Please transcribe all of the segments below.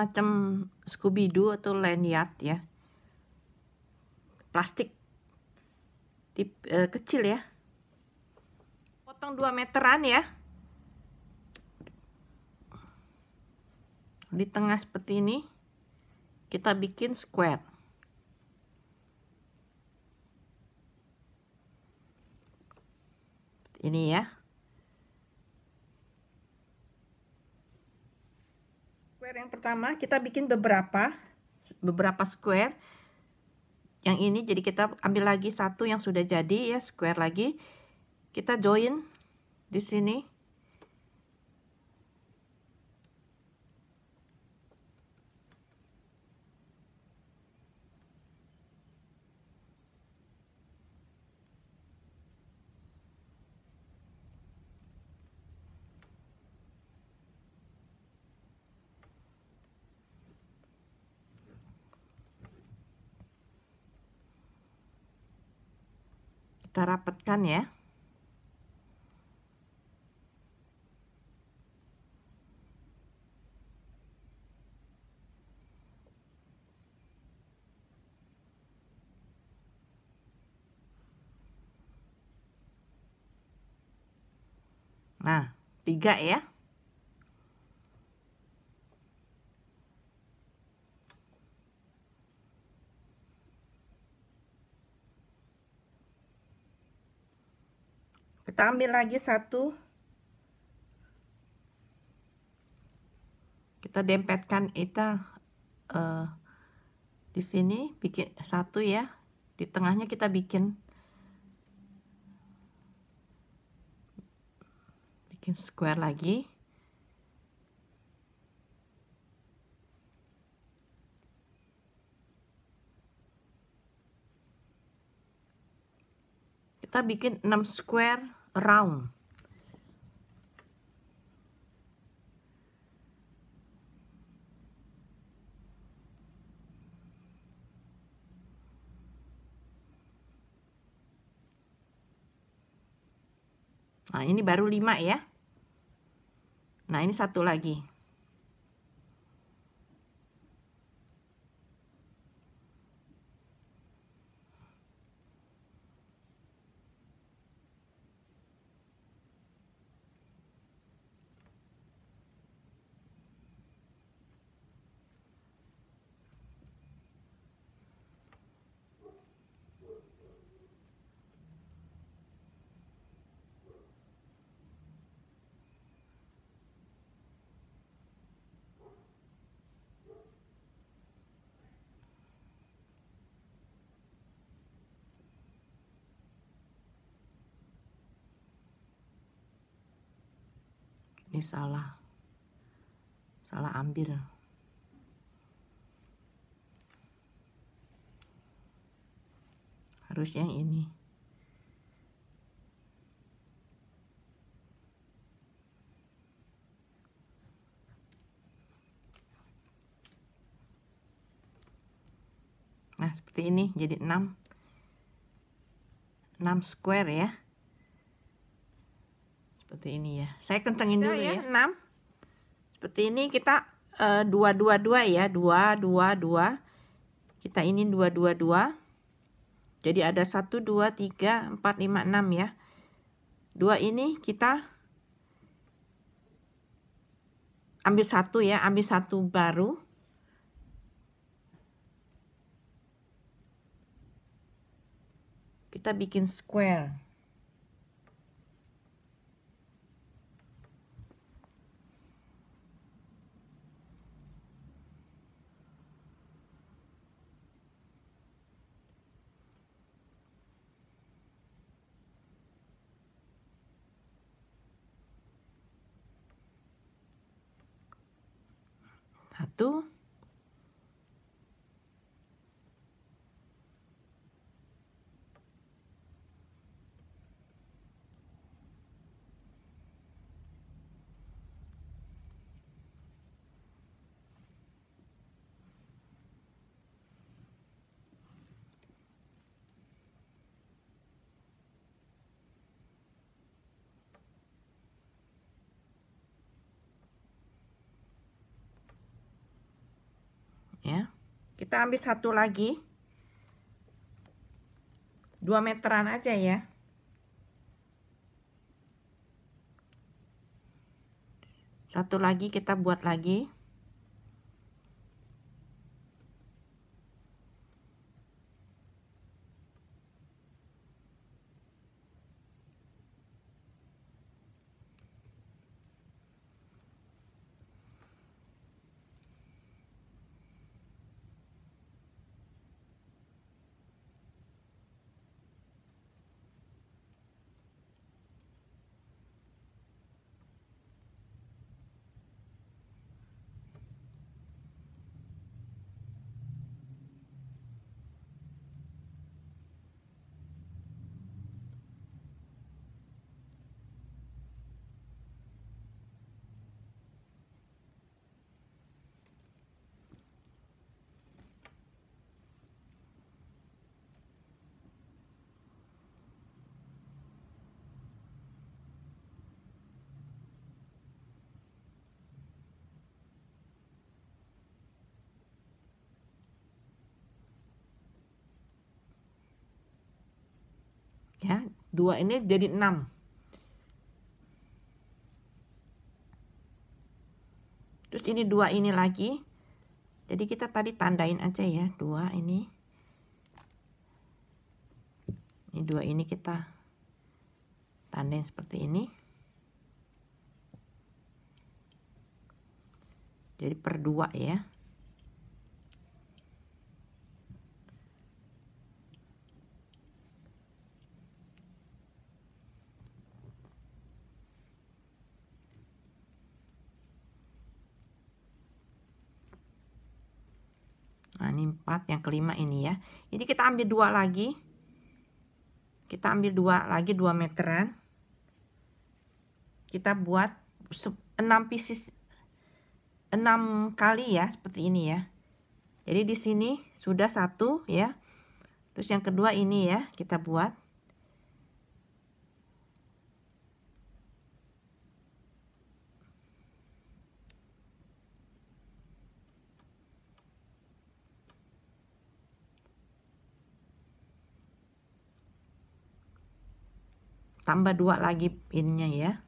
semacam Scooby Doo atau lanyard ya plastik tip eh, kecil ya potong 2 meteran ya di tengah seperti ini kita bikin square ini ya yang pertama kita bikin beberapa beberapa square yang ini jadi kita ambil lagi satu yang sudah jadi ya square lagi kita join di sini kita rapatkan ya Nah, tiga ya. kita ambil lagi satu kita dempetkan itu uh, eh, di sini bikin satu ya di tengahnya kita bikin bikin square lagi kita bikin 6 square round Nah, ini baru lima ya. Nah, ini satu lagi. eh salah salah ambil harus yang ini nah seperti ini jadi 6 6 square ya seperti ini ya saya kencengin dulu ya, ya. 6 seperti ini kita dua dua dua ya dua dua dua kita ini dua dua dua jadi ada satu dua tiga empat lima enam ya dua ini kita ambil satu ya ambil satu baru kita bikin square do kita ambil satu lagi dua meteran aja ya satu lagi kita buat lagi dua ini jadi enam terus ini dua ini lagi jadi kita tadi tandain aja ya dua ini ini dua ini kita tandain seperti ini jadi per dua ya Nah, ini empat, yang kelima ini ya. Jadi kita ambil dua lagi. Kita ambil dua lagi dua meteran. Kita buat enam pieces enam kali ya, seperti ini ya. Jadi di sini sudah satu ya. Terus yang kedua ini ya, kita buat tambah dua lagi pinnya ya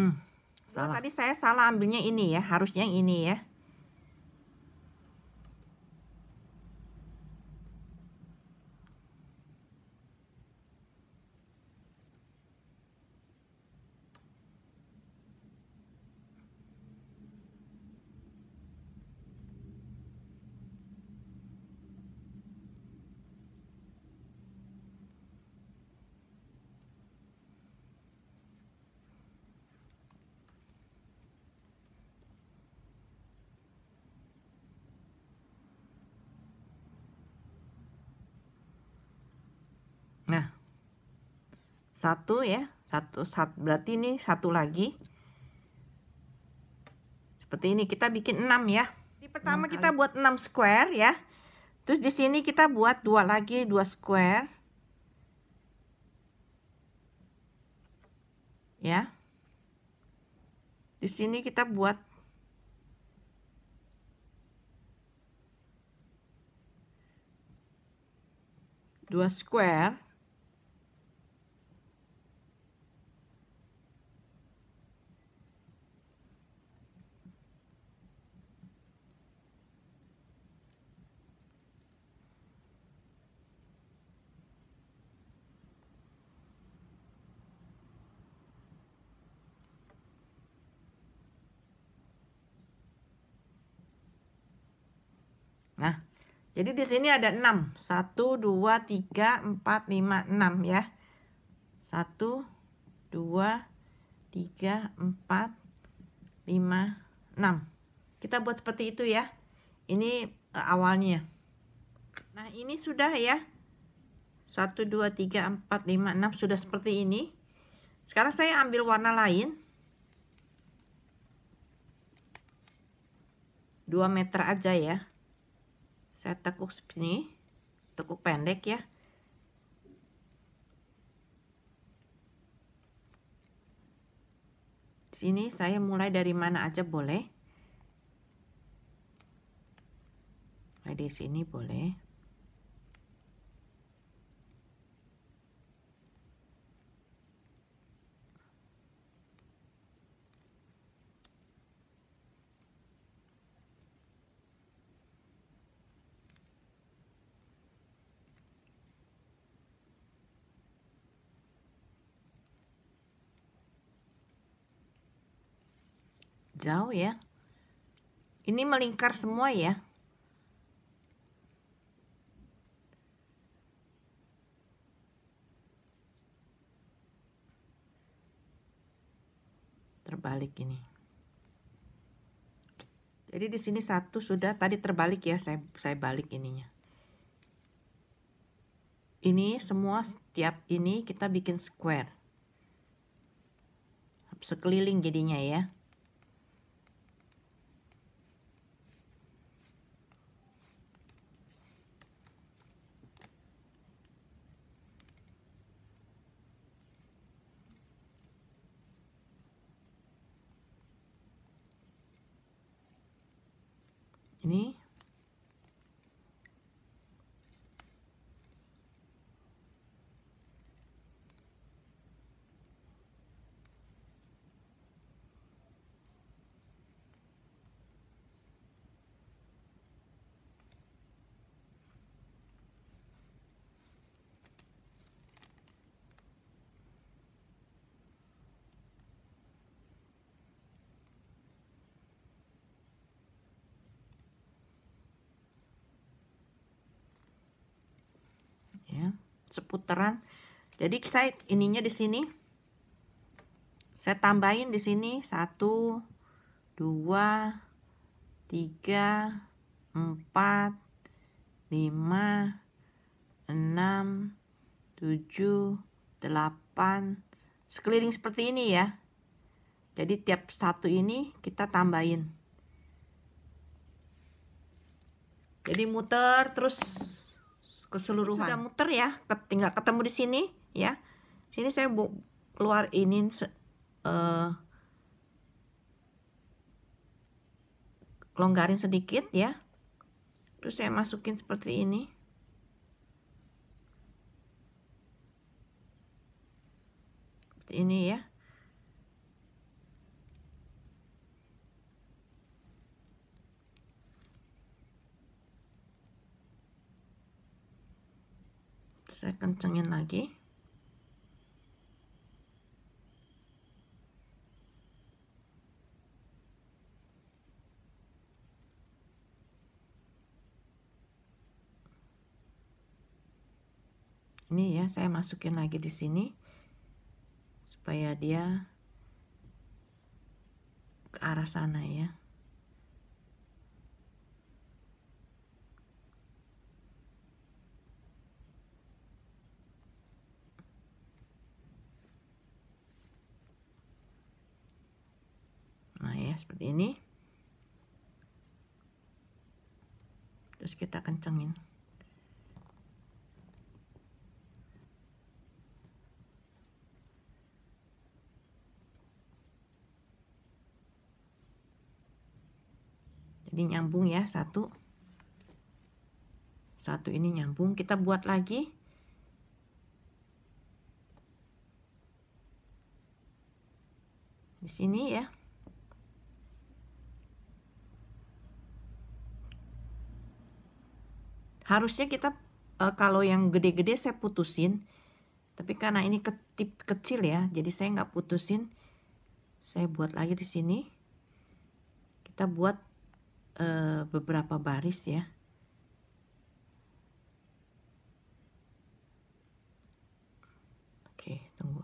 Hmm. Salah. Tadi saya salah ambilnya ini ya, harusnya yang ini ya. satu ya satu, satu berarti ini satu lagi seperti ini kita bikin enam ya di pertama kita buat enam square ya terus di sini kita buat dua lagi dua square ya di sini kita buat dua square Jadi di sini ada 6. 1 2 3 4 5 6 ya. 1 2 3 4 5 6. Kita buat seperti itu ya. Ini eh, awalnya. Nah, ini sudah ya. 1 2 3 4 5 6 sudah seperti ini. Sekarang saya ambil warna lain. 2 meter aja ya saya tekuk sini tekuk pendek ya sini saya mulai dari mana aja boleh mulai di sini boleh jauh ya ini melingkar semua ya terbalik ini jadi di sini satu sudah tadi terbalik ya saya saya balik ininya ini semua setiap ini kita bikin square sekeliling jadinya ya seputaran jadi saya ininya di sini saya tambahin di sini satu dua tiga empat lima enam tujuh delapan sekeliling seperti ini ya jadi tiap satu ini kita tambahin jadi muter terus keseluruhan. sudah muter ya, tinggal ketemu di sini ya. Sini saya bu keluar ini uh, longgarin sedikit ya. Terus saya masukin seperti ini. Seperti ini ya. saya kencengin lagi ini ya saya masukin lagi di sini supaya dia ke arah sana ya kita kencengin jadi nyambung ya satu satu ini nyambung kita buat lagi di sini ya harusnya kita uh, kalau yang gede-gede saya putusin tapi karena ini ketip kecil ya jadi saya nggak putusin saya buat lagi di sini kita buat uh, beberapa baris ya oke tunggu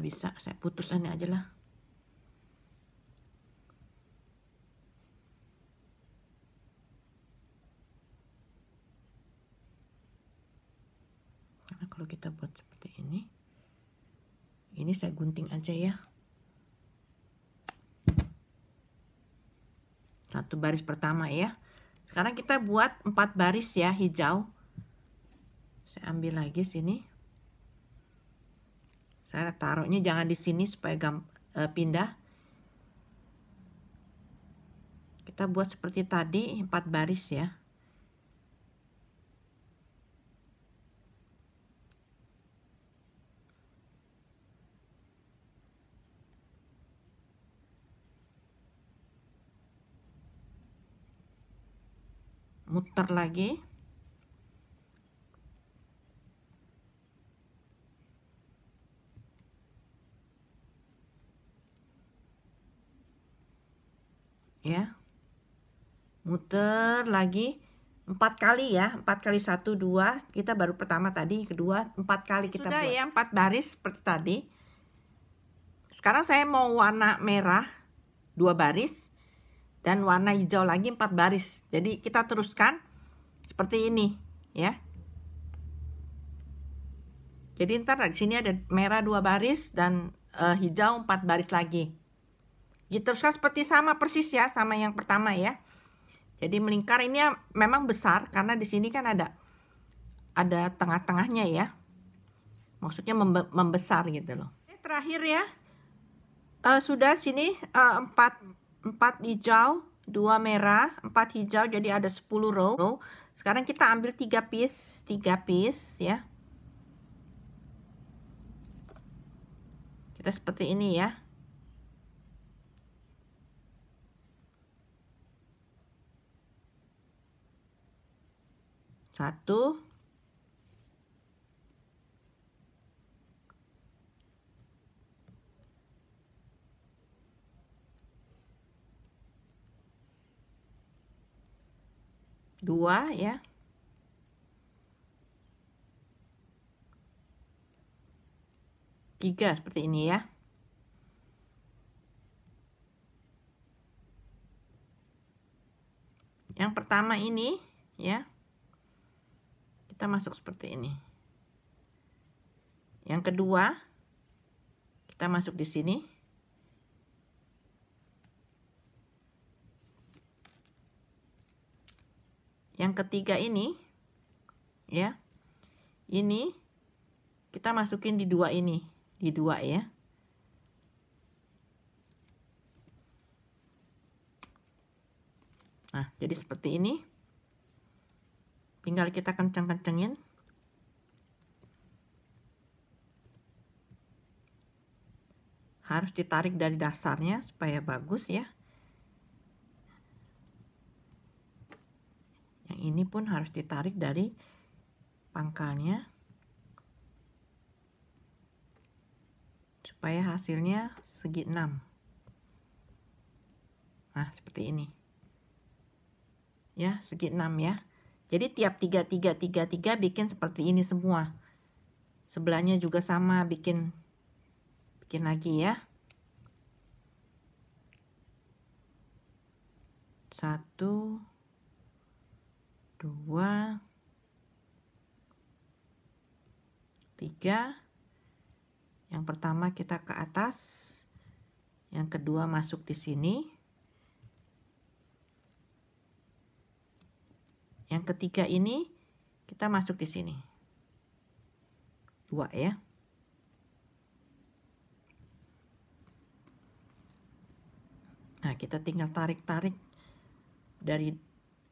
nggak bisa saya putus ini aja lah karena kalau kita buat seperti ini ini saya gunting aja ya satu baris pertama ya sekarang kita buat empat baris ya hijau saya ambil lagi sini saya taruhnya jangan di sini supaya gam, e, pindah. Kita buat seperti tadi, empat baris ya. muter lagi ya hmm. muter lagi empat kali ya empat kali satu dua kita baru pertama tadi kedua empat kali kita sudah buat. ya empat baris seperti tadi sekarang saya mau warna merah dua baris dan warna hijau lagi empat baris jadi kita teruskan seperti ini ya jadi ntar di sini ada merah dua baris dan uh, hijau empat baris lagi diteruskan gitu. seperti sama persis ya sama yang pertama ya jadi melingkar ini ya memang besar karena di sini kan ada ada tengah-tengahnya ya maksudnya membesar gitu loh terakhir ya uh, sudah sini uh, 4 4 hijau dua merah, 4 hijau jadi ada 10 row. Sekarang kita ambil 3 piece, 3 piece ya. Kita seperti ini ya. Satu. Dua ya. Tiga seperti ini ya. Yang pertama ini ya kita masuk seperti ini yang kedua kita masuk di sini yang ketiga ini ya ini kita masukin di dua ini di dua ya Nah, jadi seperti ini tinggal kita kenceng-kencengin harus ditarik dari dasarnya supaya bagus ya yang ini pun harus ditarik dari pangkalnya supaya hasilnya segi 6 nah seperti ini ya segi 6 ya jadi tiap tiga tiga tiga tiga bikin seperti ini semua. Sebelahnya juga sama, bikin bikin lagi ya. Satu, dua, tiga. Yang pertama kita ke atas. Yang kedua masuk di sini. yang ketiga ini kita masuk di sini. Dua ya. Nah, kita tinggal tarik-tarik dari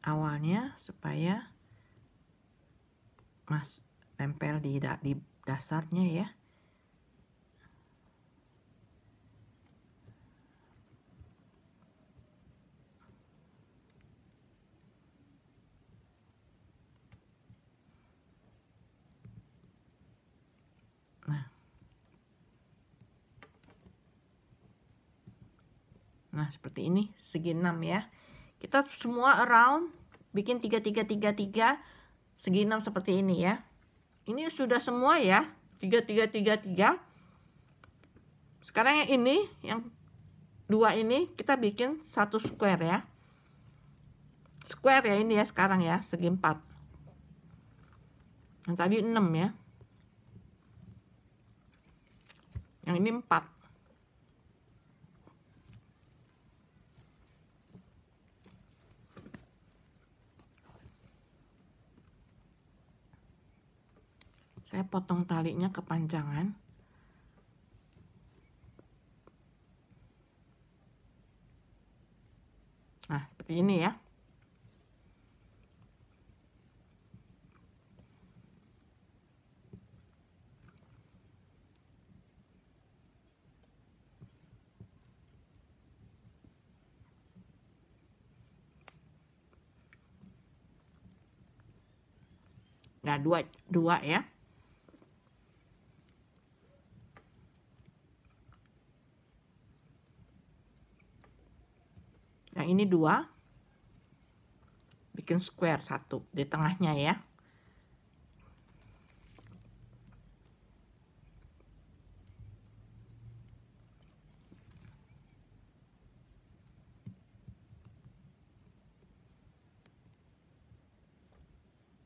awalnya supaya mas tempel di, di dasarnya ya. Nah, seperti ini, segi 6 ya. Kita semua around, bikin 3, 3, 3, 3, segi 6 seperti ini ya. Ini sudah semua ya, 3, 3, 3, 3. Sekarang yang ini, yang dua ini, kita bikin satu square ya. Square ya ini ya sekarang ya, segi 4. Yang tadi 6 ya. Yang ini 4 potong talinya kepanjangan nah seperti ini ya Nah, dua, dua ya. ini dua bikin square satu di tengahnya ya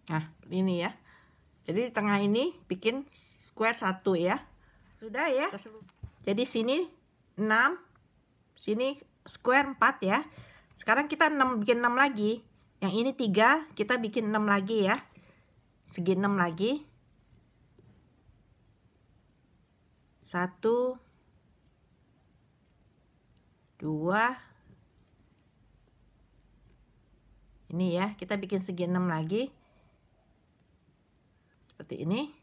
Nah, ini ya. Jadi di tengah ini bikin square satu ya. Sudah ya. Jadi sini 6, sini square 4 ya. Sekarang kita 6, bikin 6 lagi. Yang ini 3, kita bikin 6 lagi ya. Segi 6 lagi. 1 2 Ini ya, kita bikin segi 6 lagi. Seperti ini.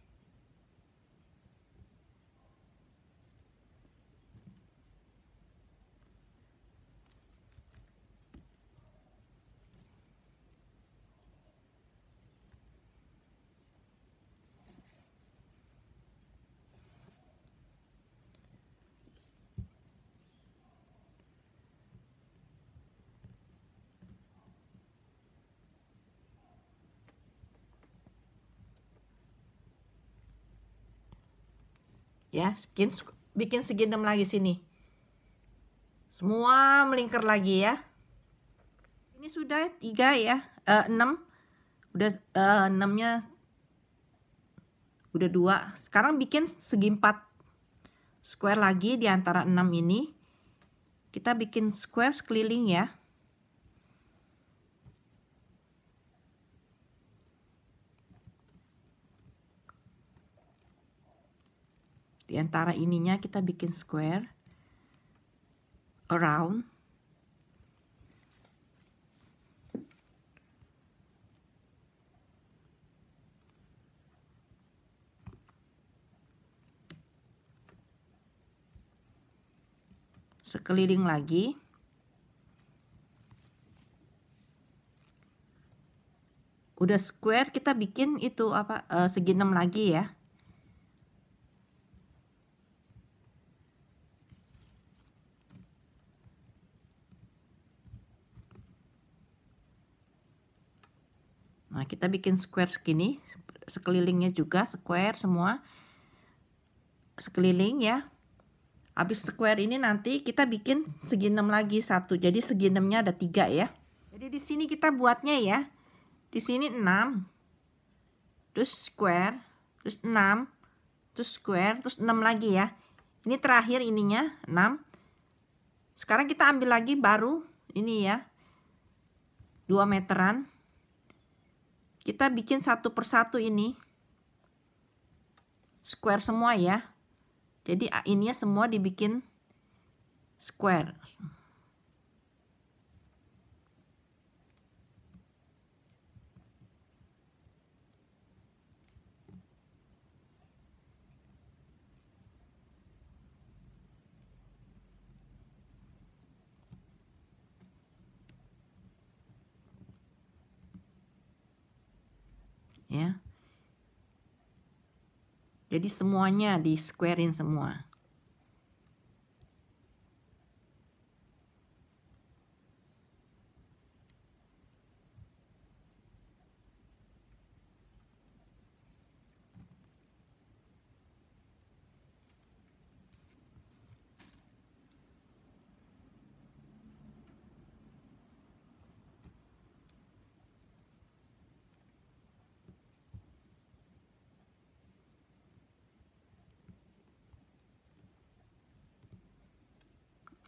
ya bikin bikin segi enam lagi sini semua melingkar lagi ya ini sudah tiga ya uh, enam udah uh, enamnya udah dua sekarang bikin segi empat square lagi di antara enam ini kita bikin square sekeliling ya di antara ininya kita bikin square around sekeliling lagi udah square kita bikin itu apa uh, enam lagi ya kita bikin square segini sekelilingnya juga square semua sekeliling ya habis square ini nanti kita bikin segi enam lagi satu jadi segi enamnya ada tiga ya jadi di sini kita buatnya ya di sini enam, terus square terus enam, terus square terus enam lagi ya ini terakhir ininya enam. sekarang kita ambil lagi baru ini ya dua meteran kita bikin satu persatu ini. Square semua ya. Jadi ininya semua dibikin square. ya jadi semuanya di squarein semua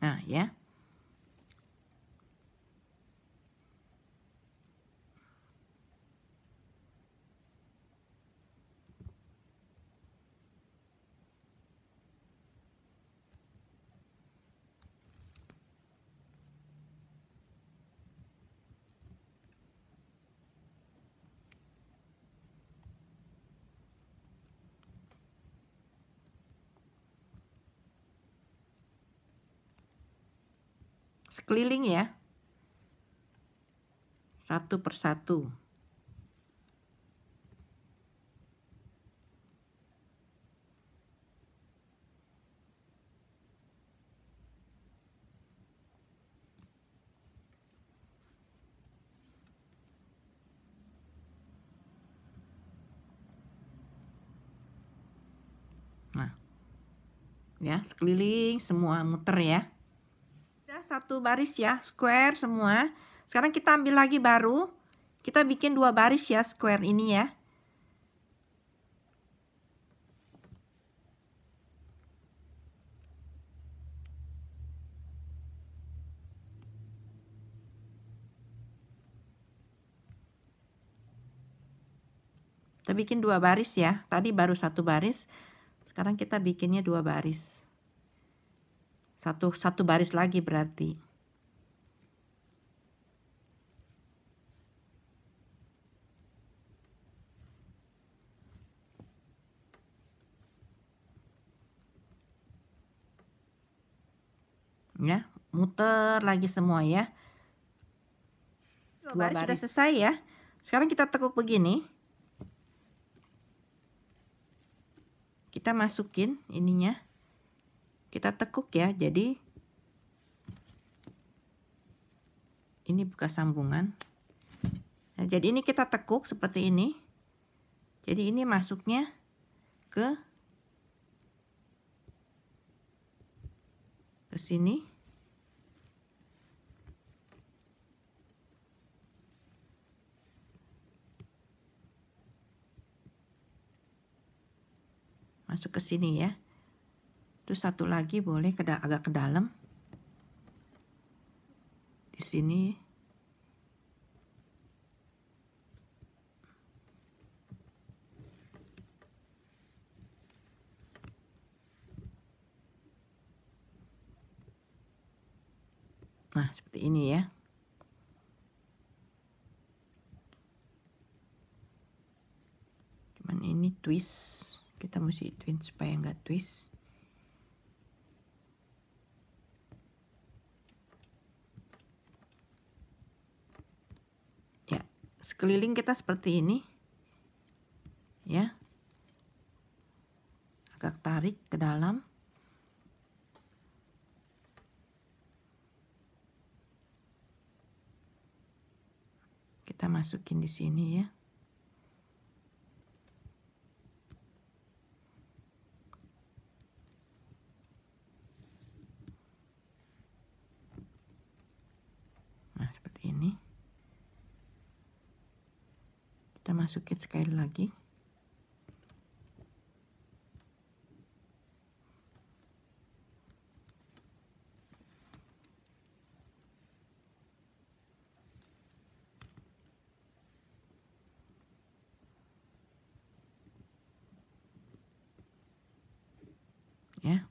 Ah, yeah? sekeliling ya. Satu persatu. Nah, ya sekeliling semua muter ya satu baris ya, square semua. Sekarang kita ambil lagi baru, kita bikin dua baris ya square ini ya. Kita bikin dua baris ya. Tadi baru satu baris. Sekarang kita bikinnya dua baris. Satu, satu baris lagi berarti. Ya, muter lagi semua ya. Dua baris, baris sudah selesai ya. Sekarang kita tekuk begini. Kita masukin ininya kita tekuk ya jadi ini bekas sambungan nah, jadi ini kita tekuk seperti ini jadi ini masuknya ke ke sini masuk ke sini ya Terus satu lagi boleh ke agak ke dalam. Di sini Nah, seperti ini ya. Cuman ini twist. Kita mesti twist supaya nggak twist. keliling kita seperti ini ya agak tarik ke dalam kita masukin di sini ya kita masukin sekali lagi ya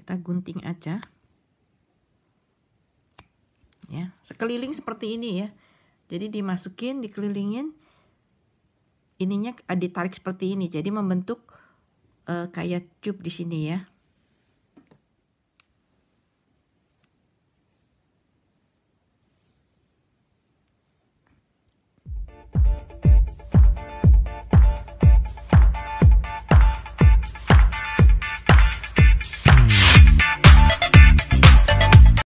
kita gunting aja ya sekeliling seperti ini ya jadi dimasukin, dikelilingin, ininya ditarik seperti ini. Jadi membentuk uh, kayak cup di sini ya.